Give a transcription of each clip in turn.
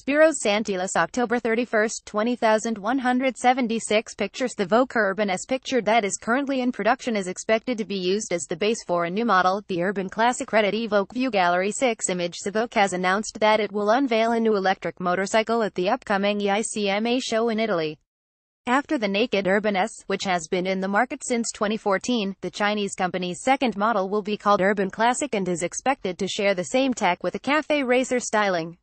Spiros Santilis October 31, 20176 Pictures The Vogue Urban S picture that is currently in production is expected to be used as the base for a new model, the Urban Classic Credit Evoque View Gallery 6 Image Evoque has announced that it will unveil a new electric motorcycle at the upcoming EICMA show in Italy. After the Naked Urban S, which has been in the market since 2014, the Chinese company's second model will be called Urban Classic and is expected to share the same tech with a cafe racer styling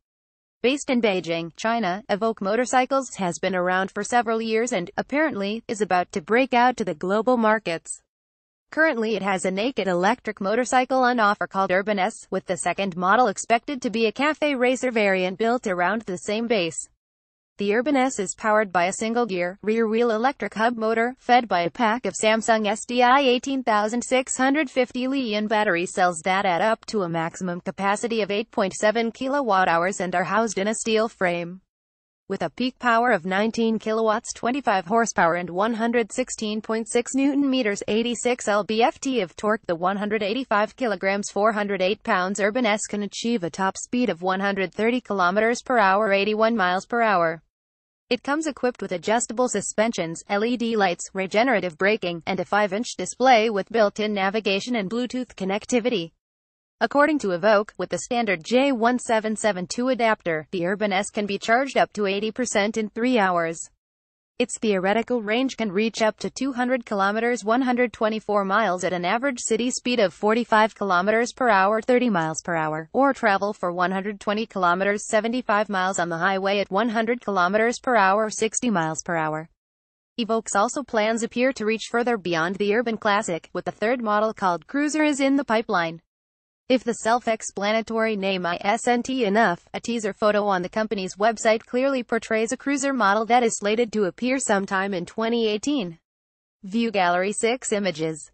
based in Beijing, China, Evoke Motorcycles has been around for several years and, apparently, is about to break out to the global markets. Currently it has a naked electric motorcycle on offer called Urban S, with the second model expected to be a cafe racer variant built around the same base. The Urban S is powered by a single-gear, rear-wheel electric hub motor, fed by a pack of Samsung SDI 18650 Li-ion battery cells that add up to a maximum capacity of 8.7 kWh and are housed in a steel frame. With a peak power of 19 kilowatts 25 horsepower and 116.6 newton-meters 86 lb-ft of torque the 185 kilograms 408 pounds Urban S can achieve a top speed of 130 kilometers per hour 81 miles per hour. It comes equipped with adjustable suspensions, LED lights, regenerative braking, and a 5-inch display with built-in navigation and Bluetooth connectivity. According to Evoke, with the standard J1772 adapter, the Urban S can be charged up to 80% in 3 hours. Its theoretical range can reach up to 200 kilometers 124 miles at an average city speed of 45 kilometers per hour 30 miles per hour, or travel for 120 kilometers 75 miles on the highway at 100 kilometers per hour 60 miles per hour. Evokes also plans appear to reach further beyond the urban classic, with the third model called Cruiser is in the pipeline. If the self-explanatory name isnt enough, a teaser photo on the company's website clearly portrays a cruiser model that is slated to appear sometime in 2018. View Gallery 6 Images